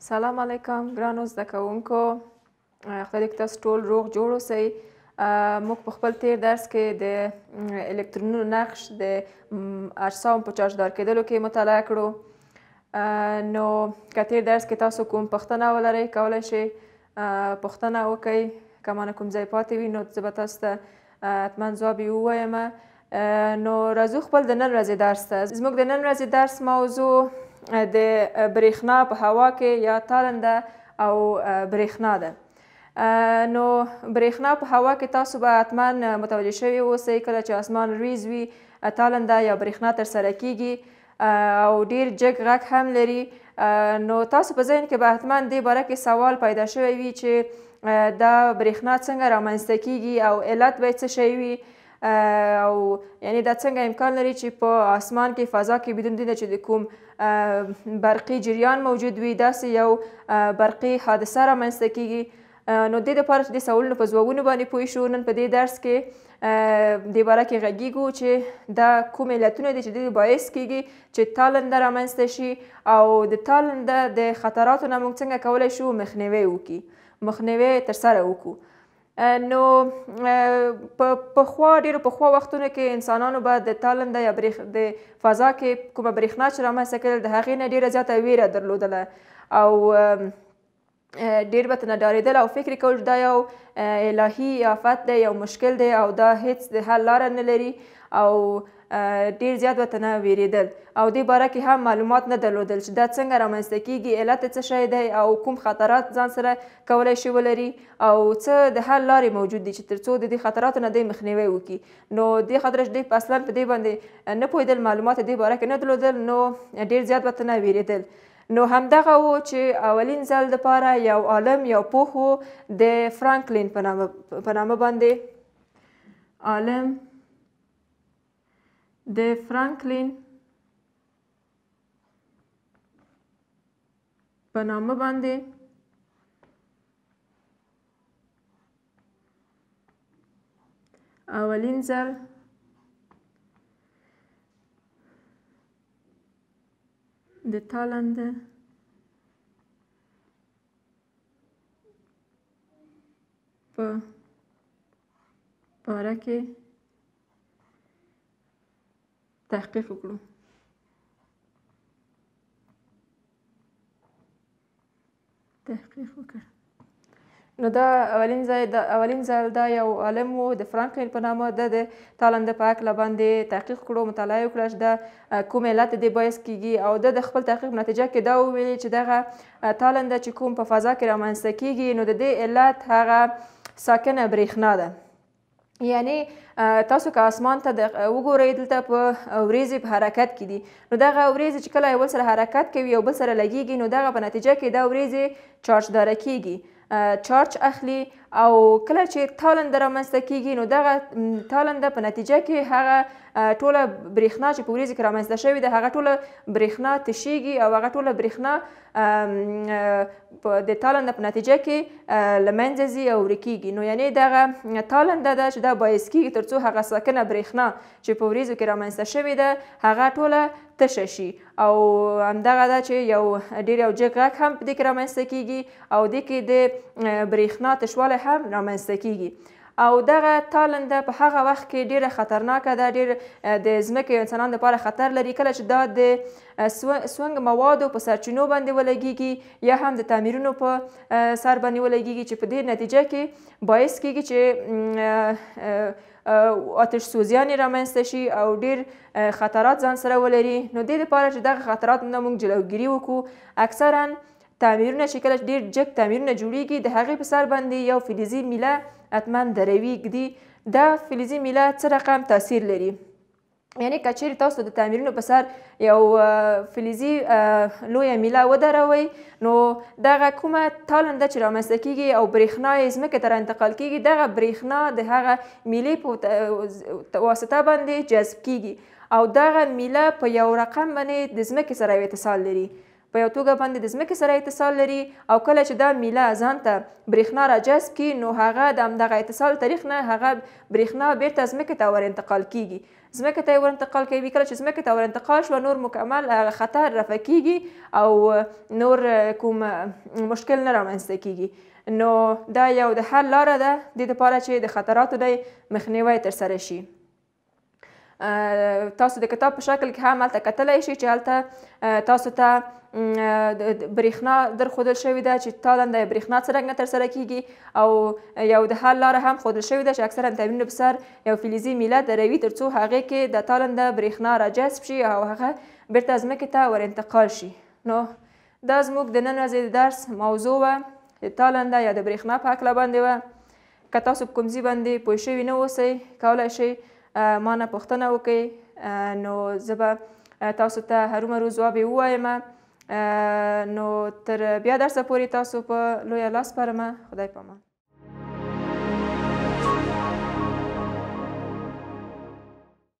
سلام علیکم ګرانو زده کوونکو خدای دې تاسو ټول روغ جوړ اوسئ موږ په خپل تیر درس کې د الکترونونو نقش د اجسام په چارج دار کېدلو کې مطالعه کړو نو که تیر درس کې تاسو کوم پوښتنه ولرئ کولی شئ پوښتنه وکئ که مانه کوم ځای پاتې وي نو زه به تاسو ته حتما ځواب یې ووایم نو راځو خپل د نن ورځې درس ته زموږ د نن ورځې درس موضوع د برېښنا په هوا کې یا تالنده او برېښنا ده نو برېښنا په هوا کې تاسو به حتما متوجه شوي اوسئ کله چې اسمان ریز وي تالنده یا برېښنا ترسره کیږي او ډیر جګ غږ هم لري نو تاسو په ذهن کې به حتما دې باره کې سوال پیدا شوی وي چې دا برېښنا څنګه رامنځته کیږي او علت به څه شی وي او eh, یعنی دا څنګه امکان لري چې په اسمان کې فضا کې بدون دینه چې د کوم برقي جریان موجود وي داسې یو برقي حادثه رامنځته کیږي نو د دې لپاره چې د سوالونو په ځوابونو باندې پوه شو نن په دې درس کې د باره کې غږیږو چې دا کوم علتونه دي چې د باعث کیږي چې تالنده رامنځته شي او د تالنده د خطراتو نه موږ څنګه کولی شو مخنیوی وکړو مخنیوی ترسره وکړو نو په پخوا ډیرو پخوا وختونو کې انسانانو به د تالنده یا بریخ د فضا کې کومه برېښنا چې رامنځته کړل د هغې نه ډیره زیاته ویره درلودله او ډیر به ترنه ډارېدل او فکر یې کول دا یو الهي آفت دی یو مشکل دی او دا هیڅ د حل لاره نه لري او ډیر زیات وطنه ویریدل او دې باره کې هم معلومات نه درلودل چې دا څنګه رامنځته کیږي علت څه شی دی او کوم خطرات ځان سره کولی شي ولري او څه د حل لارې موجود دي چې تر څو د دې خطراتو نه دوی مخنیوی وکړي نو دې خطره چې دوی اصلا په دې باندې نه پوهېدل معلومات دې باره کې نه درلودل نو ډیر زیات وطنه ویریدل نو همدغه و چې اولین ځل دپاره یو عالم یو پوه و د فرانکلین په نامه باندې عالم د فرانکلین په نامه باندې اولین ځل د تالند په باره کې تحقیق وکړو تحقیق وکړ نو دا اولین ځای دا اولین ځل دا یو عالم وو د فرانکلین په نامه د تالند په اکله باندې تحقیق کړو مطالعه وکړه چې دا کوم علت دی باعث کیږي او د خپل تحقیق نتیجه کې دا وویل چې دغه تالند چې کوم په فضا کې رامنځته کیږي نو د دې علت هغه ساکنه برېښنا ده یعنی تاسو که اسمان ته وګورئ دلته په ورېځې په حرکت کې دي نو دغه ورېځې چې کله یو بل سره حرکت کوي یو بل سره لګیږي نو دغه په نتیجه کې دا ورېځې چارج داره کیږي چارج اخلي او کله چې تالنده رامنځته کیږي نو دغه تالنده په نتیجه کې هغه ټوله برېښنا چې په ورځې کې رامنځته شوې ده هغه ټوله برېښنا تشیږي او هغه ټوله برېښنا د تالنده په نتیجه کې لمنځه ځي او ورکیږي نو یعنی دغه تالنده ده چې دا باعث کیږي تر څو هغه ساکنه برېښنا چې په ورځو کې رامنځته شوې ده هغه ټوله تشه شي او همدغه ده چې یو ډیر یو جګ غږ هم په دې کې رامنځته کیږي او دې کې د برېښنا تشوالی هم رامنځته کیږي او دغه تالنده په هغه وخت کې ډیره خطرناکه ده ډیر د ځمکې انسانانو لپاره خطر لري کله چې دا د سونګ موادو په سرچینو باندې ولګیږي یا هم د تعمیرونو په سر باندې ولګیږي چې په دې نتیجه کې باعث کیږي چې آتش سوزیانې رامنځته شي او ډیر خطرات ځان سره ولري نو دې لپاره چې دغه خطرات نه موږ جلوګیري وکړو اکثرا تعمیرونه چې کله ډیر جګ تعمیرونه جوړیږي د هغې په سر باندې یو فلزي میله حتما دروي ږدي دا فلزي میله څه رقم تاثیر لري یعنی که چیرې تاسو د تعمیرونو په سر یو فلزي لویه میله ودروئ نو دغه کومه تالنده چې رامنځته کیږي او برېښنا یې ځمکې ته انتقال کیږي دغه برېښنا د هغه میلې په واسطه باندې جذب کیږي او دغه میله په یو رقم باندې د ځمکې سره یو اتصال لري په یو توګه باندې د ځمکې سره اتصال لري او کله چې دا میله ځان ته برېښنا راجذب کړي نو هغه د همدغه اتصال طریق نه هغه برېښنا بیرته ځمکې ته ورانتقال کیږي ځمکې ته ورانتقال کوي کله چې ځمکې ته ورانتقال شو نور مکمل خطر رفع کیږي او نور کوم مشکل نه رامنځته کیږي نو دا یو د حل لاره ده د دې لپاره چې د خطراتو د مخنیوي ترسره شي تاسو د کتاب په شکل کې هم هلته کتلی شئ چې هلته تاسو ته برېښنا در ښودل شوې ده چې تا دنده یې برېښنا څرنګه ترسره کیږي او یو د حل لاره هم ښودل شوې ده چې اکثرا تمرین په سر یو فلزي میله دروي تر څو هغې کې د تا دنده برېښنا راجذب شي او هغه بیرته ځمکې ته ورانتقال شي نو دا زموږ د نن ورځې د درس موضوع وه د تا لنده یا د برېښنا په هکله باندې وه که تاسو په کوم ځي باندې پوه شوي نه اوسئ کولی شئ ما نه پوښتنه وکړئ نو زه به تاسو ته هرومرو ځواب یې ووایم نو تر بیا درسه پورې تاسو په لویه لاس سپارمه خدای پامان